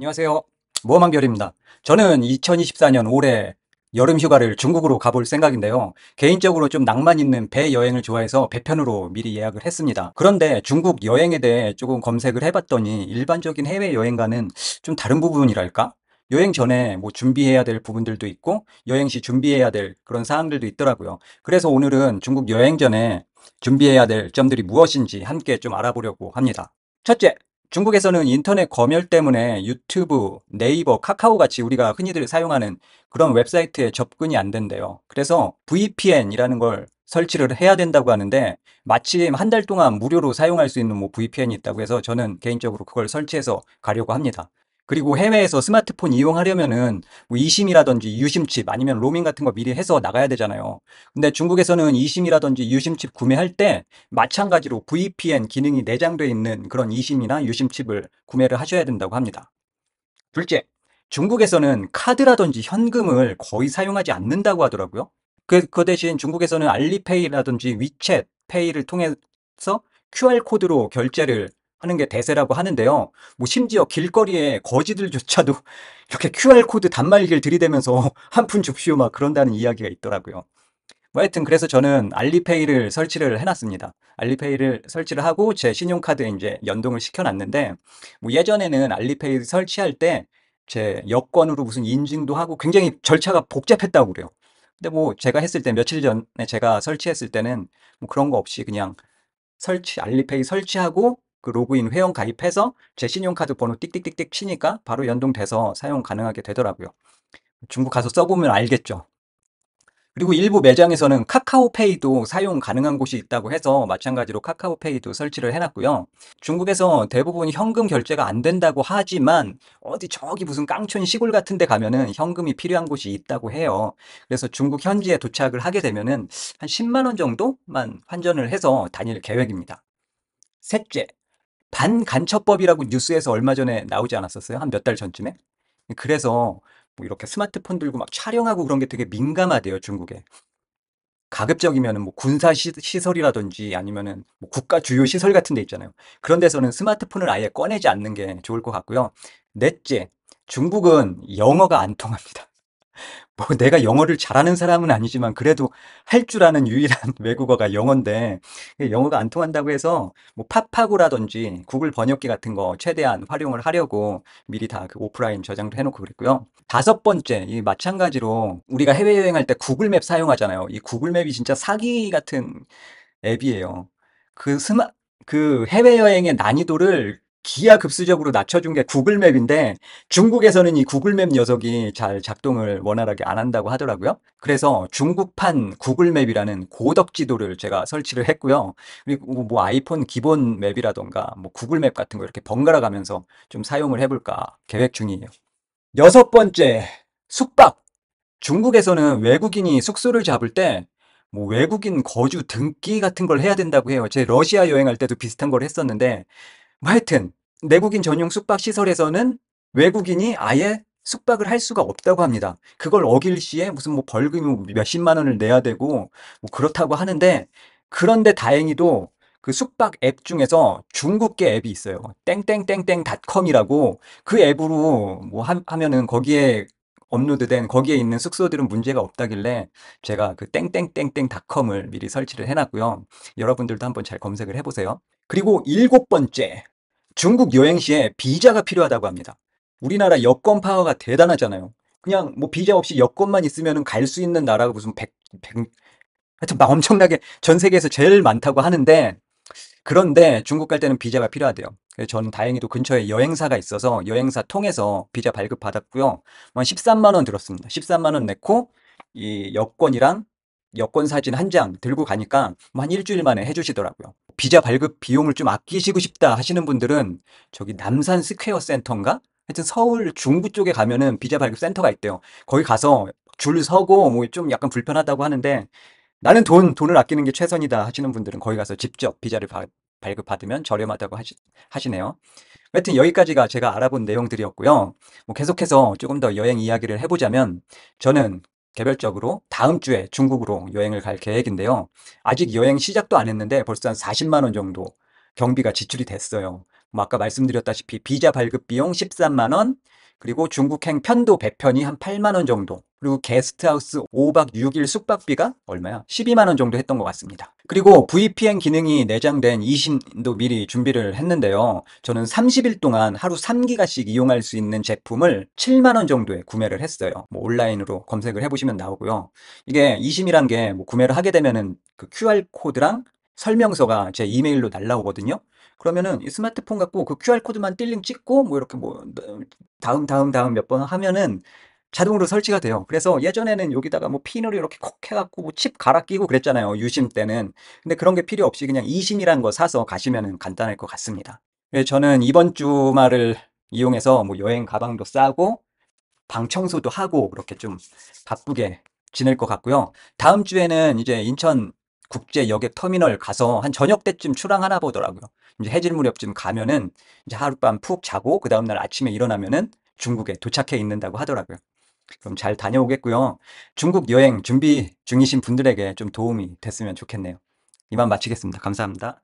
안녕하세요. 모험한별입니다. 저는 2024년 올해 여름 휴가를 중국으로 가볼 생각인데요. 개인적으로 좀 낭만 있는 배 여행을 좋아해서 배편으로 미리 예약을 했습니다. 그런데 중국 여행에 대해 조금 검색을 해봤더니 일반적인 해외 여행과는 좀 다른 부분이랄까? 여행 전에 뭐 준비해야 될 부분들도 있고 여행 시 준비해야 될 그런 사항들도 있더라고요. 그래서 오늘은 중국 여행 전에 준비해야 될 점들이 무엇인지 함께 좀 알아보려고 합니다. 첫째, 중국에서는 인터넷 검열 때문에 유튜브, 네이버, 카카오 같이 우리가 흔히들 사용하는 그런 웹사이트에 접근이 안 된대요. 그래서 VPN이라는 걸 설치를 해야 된다고 하는데 마침 한 달 동안 무료로 사용할 수 있는 뭐 VPN이 있다고 해서 저는 개인적으로 그걸 설치해서 가려고 합니다. 그리고 해외에서 스마트폰 이용하려면은 뭐 이심이라든지 유심칩 아니면 로밍 같은 거 미리 해서 나가야 되잖아요. 근데 중국에서는 이심이라든지 유심칩 구매할 때 마찬가지로 VPN 기능이 내장되어 있는 그런 이심이나 유심칩을 구매를 하셔야 된다고 합니다. 둘째, 중국에서는 카드라든지 현금을 거의 사용하지 않는다고 하더라고요. 그, 그 대신 중국에서는 알리페이라든지 위챗 페이를 통해서 QR코드로 결제를 하는 게 대세라고 하는데요. 뭐 심지어 길거리에 거지들조차도 이렇게 QR코드 단말기를 들이대면서 한 푼 줍시오 막 그런다는 이야기가 있더라고요. 뭐 하여튼 그래서 저는 알리페이를 설치를 해놨습니다. 알리페이를 설치를 하고 제 신용카드에 이제 연동을 시켜놨는데 뭐 예전에는 알리페이 설치할 때 제 여권으로 무슨 인증도 하고 굉장히 절차가 복잡했다고 그래요. 근데 뭐 제가 했을 때 며칠 전에 제가 설치했을 때는 뭐 그런 거 없이 그냥 설치 알리페이 설치하고 그 로그인 회원 가입해서 제 신용카드 번호 띡띡띡띡 치니까 바로 연동돼서 사용 가능하게 되더라고요. 중국 가서 써보면 알겠죠. 그리고 일부 매장에서는 카카오페이도 사용 가능한 곳이 있다고 해서 마찬가지로 카카오페이도 설치를 해놨고요. 중국에서 대부분 현금 결제가 안 된다고 하지만 어디 저기 무슨 깡촌 시골 같은 데 가면은 현금이 필요한 곳이 있다고 해요. 그래서 중국 현지에 도착을 하게 되면은 한 10만 원 정도만 환전을 해서 다닐 계획입니다. 셋째, 반간첩법이라고 뉴스에서 얼마 전에 나오지 않았었어요? 한 몇 달 전쯤에? 그래서 뭐 이렇게 스마트폰 들고 막 촬영하고 그런 게 되게 민감하대요, 중국에. 가급적이면 뭐 군사 시설이라든지 아니면뭐 국가 주요 시설 같은 데 있잖아요. 그런 데서는 스마트폰을 아예 꺼내지 않는 게 좋을 것 같고요. 넷째, 중국은 영어가 안 통합니다. 뭐 내가 영어를 잘하는 사람은 아니지만 그래도 할 줄 아는 유일한 외국어가 영어인데 영어가 안 통한다고 해서 뭐 팝하고라든지 구글 번역기 같은 거 최대한 활용을 하려고 미리 다그 오프라인 저장도 해놓고 그랬고요. 다섯 번째 이 마찬가지로 우리가 해외 여행할 때 구글맵 사용하잖아요. 이 구글맵이 진짜 사기 같은 앱이에요. 그 스마 그 해외여행의 난이도를 기하급수적으로 낮춰준 게 구글맵인데 중국에서는 이 구글맵 녀석이 잘 작동을 원활하게 안 한다고 하더라고요. 그래서 중국판 구글맵이라는 고덕 지도를 제가 설치를 했고요. 그리고 뭐 아이폰 기본 맵이라던가 뭐 구글맵 같은 거 이렇게 번갈아 가면서 좀 사용을 해볼까 계획 중이에요. 여섯 번째, 숙박. 중국에서는 외국인이 숙소를 잡을 때 뭐 외국인 거주 등기 같은 걸 해야 된다고 해요. 제 러시아 여행할 때도 비슷한 걸 했었는데 뭐 하여튼 내국인 전용 숙박 시설에서는 외국인이 아예 숙박을 할 수가 없다고 합니다. 그걸 어길 시에 무슨 뭐 벌금 뭐 몇십만 원을 내야 되고 뭐 그렇다고 하는데 그런데 다행히도 그 숙박 앱 중에서 중국계 앱이 있어요. 땡땡땡땡닷컴이라고 그 앱으로 뭐 하, 면은 거기에 업로드된 거기에 있는 숙소들은 문제가 없다길래 제가 그 땡땡땡땡닷컴을 미리 설치를 해놨고요. 여러분들도 한번 잘 검색을 해보세요. 그리고 일곱 번째, 중국 여행 시에 비자가 필요하다고 합니다. 우리나라 여권 파워가 대단하잖아요. 그냥 뭐 비자 없이 여권만 있으면 갈 수 있는 나라가 무슨 100, 100, 하여튼 막 엄청나게 전 세계에서 제일 많다고 하는데 그런데 중국 갈 때는 비자가 필요하대요. 그래서 저는 다행히도 근처에 여행사가 있어서 여행사 통해서 비자 발급 받았고요. 13만 뭐 원 들었습니다. 13만 원 냈고 이 여권이랑 여권 사진 한 장 들고 가니까 뭐 한 일주일 만에 해주시더라고요. 비자 발급 비용을 좀 아끼시고 싶다 하시는 분들은 저기 남산 스퀘어 센터인가? 하여튼 서울 중부 쪽에 가면은 비자 발급 센터가 있대요. 거기 가서 줄 서고 뭐 좀 약간 불편하다고 하는데 나는 돈, 돈을 아끼는 게 최선이다 하시는 분들은 거기 가서 직접 비자를 바, 발급받으면 저렴하다고 하시, 하시네요. 하여튼 여기까지가 제가 알아본 내용들이었고요. 뭐 계속해서 조금 더 여행 이야기를 해보자면 저는 개별적으로 다음 주에 중국으로 여행을 갈 계획인데요. 아직 여행 시작도 안 했는데 벌써 한 40만 원 정도 경비가 지출이 됐어요. 뭐 아까 말씀드렸다시피 비자 발급 비용 13만 원, 그리고 중국행 편도 배편이 한 8만원 정도 그리고 게스트하우스 5박 6일 숙박비가 얼마야? 12만원 정도 했던 것 같습니다. 그리고 VPN 기능이 내장된 20도 미리 준비를 했는데요. 저는 30일 동안 하루 3기가씩 이용할 수 있는 제품을 7만원 정도에 구매를 했어요. 뭐 온라인으로 검색을 해보시면 나오고요. 이게 20이란 게뭐 구매를 하게 되면은 그 QR코드랑 설명서가 제 이메일로 날라오거든요. 그러면은 스마트폰 갖고 그 QR 코드만 띨링 찍고 뭐 이렇게 뭐 다음 다음 다음 몇 번 하면은 자동으로 설치가 돼요. 그래서 예전에는 여기다가 뭐 핀으로 이렇게 콕 해갖고 뭐 칩 갈아 끼고 그랬잖아요. 유심 때는. 근데 그런 게 필요 없이 그냥 이심이라는 거 사서 가시면은 간단할 것 같습니다. 저는 이번 주말을 이용해서 뭐 여행 가방도 싸고 방 청소도 하고 그렇게 좀 바쁘게 지낼 것 같고요. 다음 주에는 이제 인천 국제 여객 터미널 가서 한 저녁 때쯤 출항하나 보더라고요. 이제 해질 무렵쯤 가면은 이제 하룻밤 푹 자고 그 다음 날 아침에 일어나면은 중국에 도착해 있는다고 하더라고요. 그럼 잘 다녀오겠고요. 중국 여행 준비 중이신 분들에게 좀 도움이 됐으면 좋겠네요. 이만 마치겠습니다. 감사합니다.